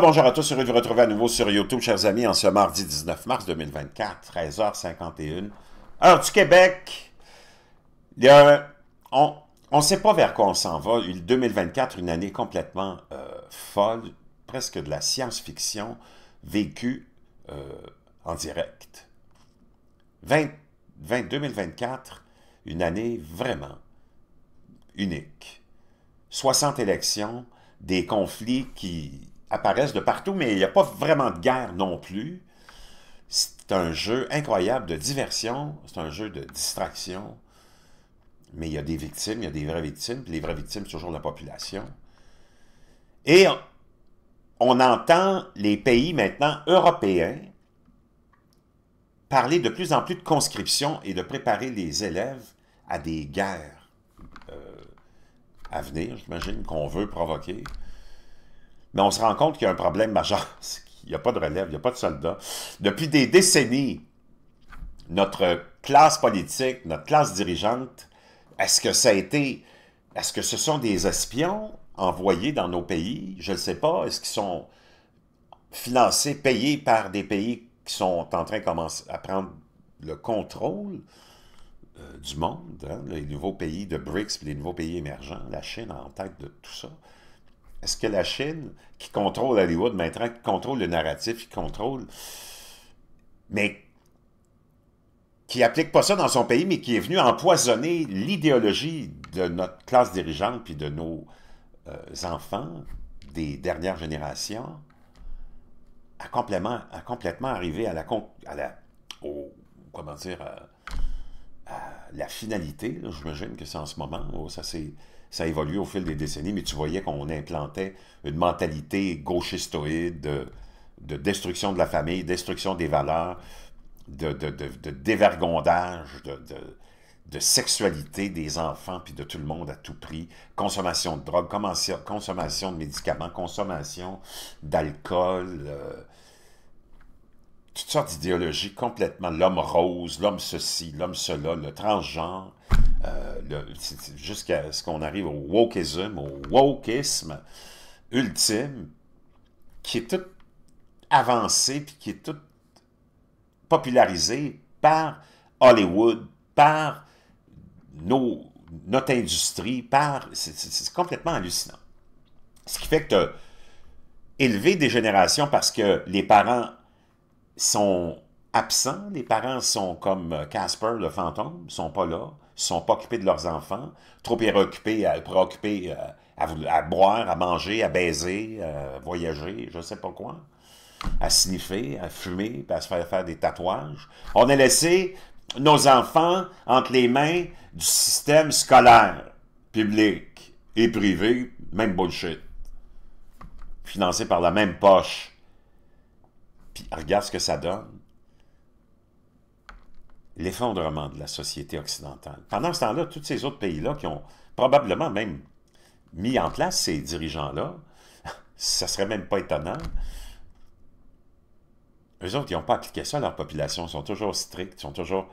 bonjour à tous, heureux de vous retrouver à nouveau sur YouTube, chers amis, en ce mardi 19 mars 2024, 13h51, heure du Québec. on ne sait pas vers quoi on s'en va. 2024, une année complètement euh, folle, presque de la science-fiction vécue euh, en direct. 20, 20, 2024, une année vraiment unique. 60 élections, des conflits qui apparaissent de partout, mais il n'y a pas vraiment de guerre non plus. C'est un jeu incroyable de diversion, c'est un jeu de distraction, mais il y a des victimes, il y a des vraies victimes, puis les vraies victimes, c'est toujours la population. Et on entend les pays maintenant européens parler de plus en plus de conscription et de préparer les élèves à des guerres euh, à venir, j'imagine, qu'on veut provoquer mais on se rend compte qu'il y a un problème majeur. Il n'y a pas de relève, il n'y a pas de soldats. Depuis des décennies, notre classe politique, notre classe dirigeante, est-ce que ça a été... Est-ce que ce sont des espions envoyés dans nos pays? Je ne sais pas. Est-ce qu'ils sont financés, payés par des pays qui sont en train de commencer à prendre le contrôle euh, du monde, hein? les nouveaux pays de BRICS, les nouveaux pays émergents, la Chine en tête de tout ça. Est-ce que la Chine, qui contrôle Hollywood maintenant, qui contrôle le narratif, qui contrôle, mais qui n'applique pas ça dans son pays, mais qui est venu empoisonner l'idéologie de notre classe dirigeante puis de nos euh, enfants des dernières générations, a, complètement, complètement arrivé à la, à la comment dire, euh, à, la finalité. J'imagine que c'est en ce moment ça c'est ça évolue au fil des décennies, mais tu voyais qu'on implantait une mentalité gauchistoïde de, de, destruction de la famille, destruction des valeurs, de, dévergondage, de, sexualité des enfants puis de tout le monde à tout prix, consommation de drogue, consommation de médicaments, consommation d'alcool. Euh, toutes sortes d'idéologies complètement, l'homme rose, l'homme ceci, l'homme cela, le transgenre. Euh, jusqu'à ce qu'on arrive au wokeism, au wokisme ultime, qui est tout avancé, puis qui est tout popularisé par Hollywood, par nos, notre industrie, par... C'est complètement hallucinant. Ce qui fait que tu élevé des générations parce que les parents sont absents. Les parents sont comme euh, Casper le fantôme, sont pas là, sont pas occupés de leurs enfants, trop préoccupés à, euh, boire, à manger, à baiser, à euh, voyager, je sais pas quoi à sniffer, à fumer, à se faire faire des tatouages. On a laissé nos enfants entre les mains du système scolaire, public et privé, même bullshit, financé par la même poche. Puis regarde ce que ça donne l'effondrement de la société occidentale. Pendant ce temps-là, tous ces autres pays-là qui ont probablement même mis en place ces dirigeants-là, ça serait même pas étonnant. Eux autres, ils n'ont pas appliqué ça à leur population, sont toujours stricts, sont toujours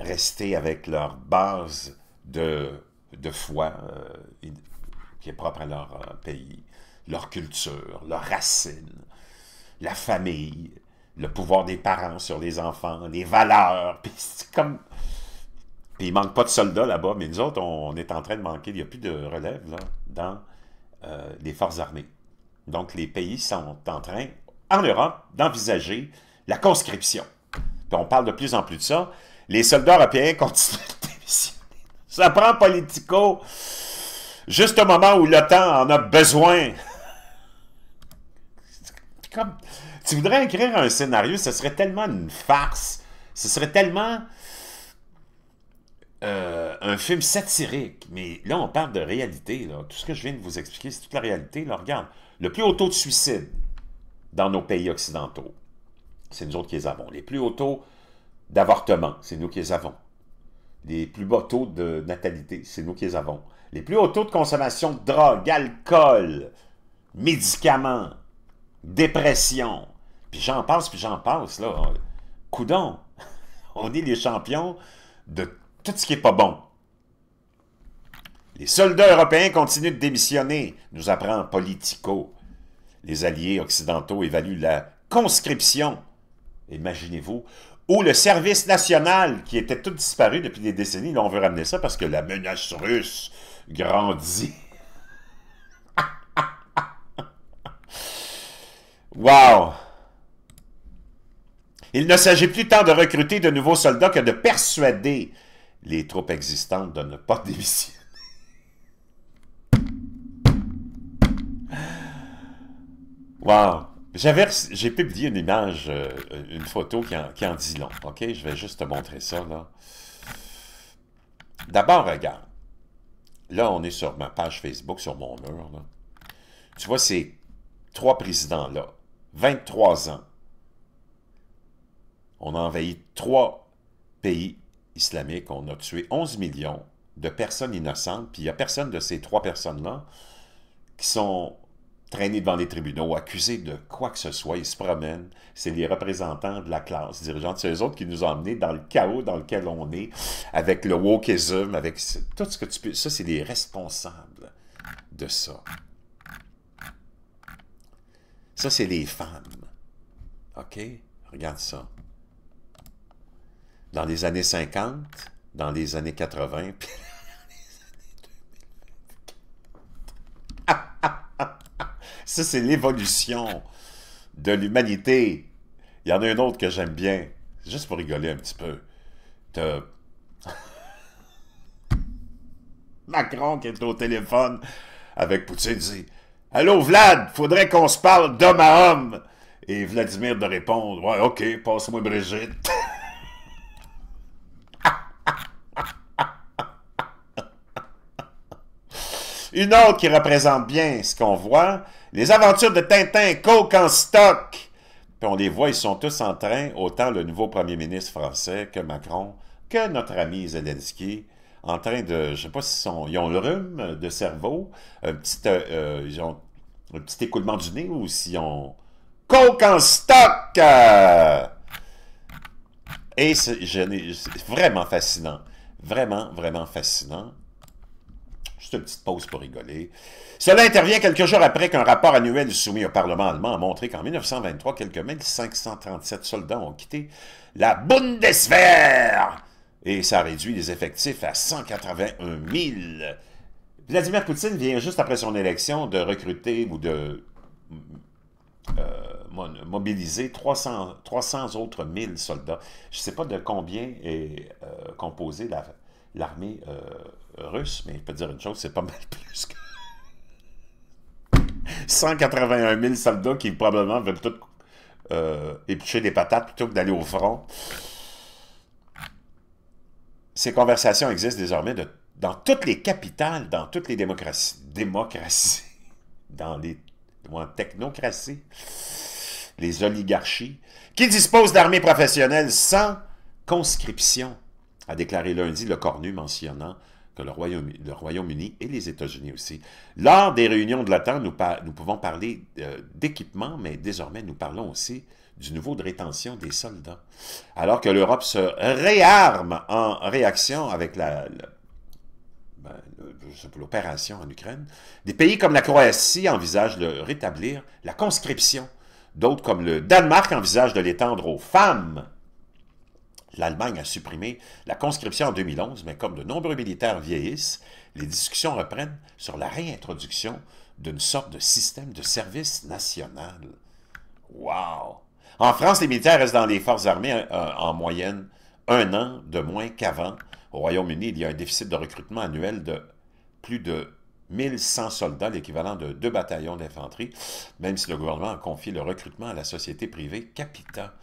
restés avec leur base de, de foi euh, qui est propre à leur euh, pays, leur culture, leurs racines, la famille, le pouvoir des parents sur les enfants, les valeurs, puis c'est comme... Puis il manque pas de soldats là-bas, mais nous autres, on, est en train de manquer, il n'y a plus de relève là, dans euh, les forces armées. Donc les pays sont en train, en Europe, d'envisager la conscription. Puis on parle de plus en plus de ça. Les soldats européens continuent de démissionner. Ça prend Politico juste au moment où l'OTAN en a besoin. Comme, tu voudrais écrire un scénario, ce serait tellement une farce. Ce serait tellement euh, un film satirique. Mais là, on parle de réalité. Tout ce que je viens de vous expliquer, c'est toute la réalité. regarde, le plus haut taux de suicide dans nos pays occidentaux, c'est nous autres qui les avons. Les plus hauts taux d'avortement, c'est nous qui les avons. Les plus bas taux de natalité, c'est nous qui les avons. Les plus hauts taux de consommation de drogue, alcool, médicaments, dépression, puis j'en passe, puis j'en passe, là. Coudon, on est les champions de tout ce qui n'est pas bon. Les soldats européens continuent de démissionner, nous apprend Politico. Les alliés occidentaux évaluent la conscription, imaginez-vous, ou le service national qui était tout disparu depuis des décennies. Là, on veut ramener ça parce que la menace russe grandit. Waouh. Il ne s'agit plus tant de recruter de nouveaux soldats que de persuader les troupes existantes de ne pas démissionner. Wow! j'ai publié une image, euh, une photo qui en, dit long. OK? Je vais juste te montrer ça, là. D'abord, regarde. Là, on est sur ma page Facebook, sur mon mur, Tu vois ces trois présidents-là, 23 ans, on a envahi trois pays islamiques, on a tué 11 millions de personnes innocentes, puis il n'y a personne de ces trois personnes-là qui sont traînées devant les tribunaux, accusés de quoi que ce soit, ils se promènent. C'est les représentants de la classe dirigeante, c'est eux autres qui nous ont emmenés dans le chaos dans lequel on est, avec le wokeism, avec tout ce que tu peux. Ça, c'est les responsables de ça. Ça, c'est les femmes. OK? Regarde ça dans les années 50, dans les années 80, puis dans les années 2000. Ça, c'est l'évolution de l'humanité. Il y en a un autre que j'aime bien, juste pour rigoler un petit peu. Macron qui est au téléphone avec Poutine dit « Allô, Vlad, faudrait qu'on se parle d'homme à homme. » Et Vladimir de répondre « Ouais, ok, passe-moi Brigitte. » Une autre qui représente bien ce qu'on voit, les aventures de Tintin, Coke en stock. Puis on les voit, ils sont tous en train, autant le nouveau premier ministre français que Macron, que notre ami Zelensky, en train de, je sais pas s'ils ils ont le rhume de cerveau, un petit, euh, euh, un petit écoulement du nez ou s'ils ont Coke en stock. Et c'est vraiment fascinant. Vraiment, vraiment fascinant. Juste une petite pause pour rigoler. Cela intervient quelques jours après qu'un rapport annuel soumis au Parlement allemand a montré qu'en 1923, quelques 1537 soldats ont quitté la Bundeswehr. Et ça réduit les effectifs à 181 000. Vladimir Poutine vient juste après son élection de recruter ou de euh, mobiliser 300, 300 autres 1000 soldats. Je ne sais pas de combien est euh, composée la, l'armée euh, russe, mais je peux dire une chose, c'est pas mal plus que 181 000 soldats qui probablement veulent tout euh, éplucher des patates plutôt que d'aller au front. Ces conversations existent désormais dans toutes les capitales, dans toutes les démocraties, démocraties dans les technocraties, les oligarchies, qui disposent d'armées professionnelles sans conscription a déclaré lundi le cornu mentionnant que le Royaume-Uni le Royaume et les États-Unis aussi. Lors des réunions de l'OTAN, nous, nous pouvons parler euh, d'équipement, mais désormais nous parlons aussi du niveau de rétention des soldats. Alors que l'Europe se réarme en réaction avec ben, l'opération en Ukraine, des pays comme la Croatie envisagent de rétablir la conscription. D'autres comme le Danemark envisagent de l'étendre aux femmes l'Allemagne a supprimé la conscription en 2011, mais comme de nombreux militaires vieillissent, les discussions reprennent sur la réintroduction d'une sorte de système de service national. Wow! En France, les militaires restent dans les forces armées en moyenne un an de moins qu'avant. Au Royaume-Uni, il y a un déficit de recrutement annuel de plus de 1100 soldats, l'équivalent de deux bataillons d'infanterie, même si le gouvernement a le recrutement à la société privée Capita.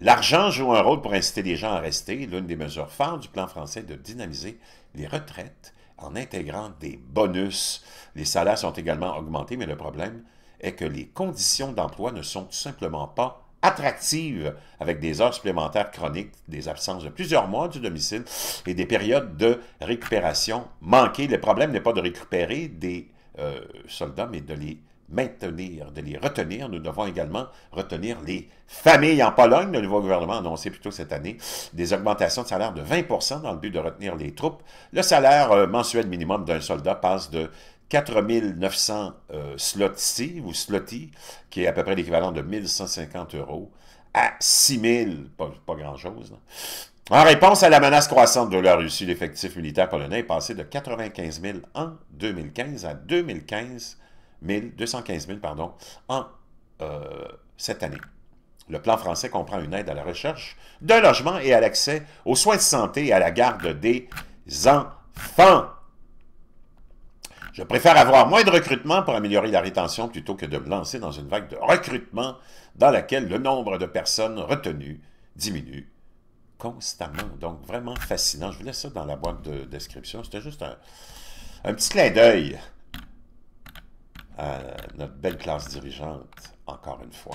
L'argent joue un rôle pour inciter les gens à rester, l'une des mesures phares du plan français de dynamiser les retraites en intégrant des bonus. Les salaires sont également augmentés, mais le problème est que les conditions d'emploi ne sont simplement pas attractive avec des heures supplémentaires chroniques, des absences de plusieurs mois du domicile et des périodes de récupération manquées. Le problème n'est pas de récupérer des euh, soldats, mais de les maintenir, de les retenir. Nous devons également retenir les familles. En Pologne, le nouveau gouvernement a annoncé plus tôt cette année des augmentations de salaire de 20 dans le but de retenir les troupes. Le salaire euh, mensuel minimum d'un soldat passe de 4900 900 slots, ou qui est à peu près l'équivalent de 1150 euros, à 6 000, pas grand-chose. En réponse à la menace croissante de la Russie, l'effectif militaire polonais est passé de 95 000 en 2015 à 2015 215 000 pardon, en euh, cette année. Le plan français comprend une aide à la recherche de logement et à l'accès aux soins de santé et à la garde des enfants. Je préfère avoir moins de recrutement pour améliorer la rétention plutôt que de me lancer dans une vague de recrutement dans laquelle le nombre de personnes retenues diminue constamment. Donc, vraiment fascinant. Je vous laisse ça dans la boîte de description. C'était juste un, un, petit clin d'œil à notre belle classe dirigeante, encore une fois.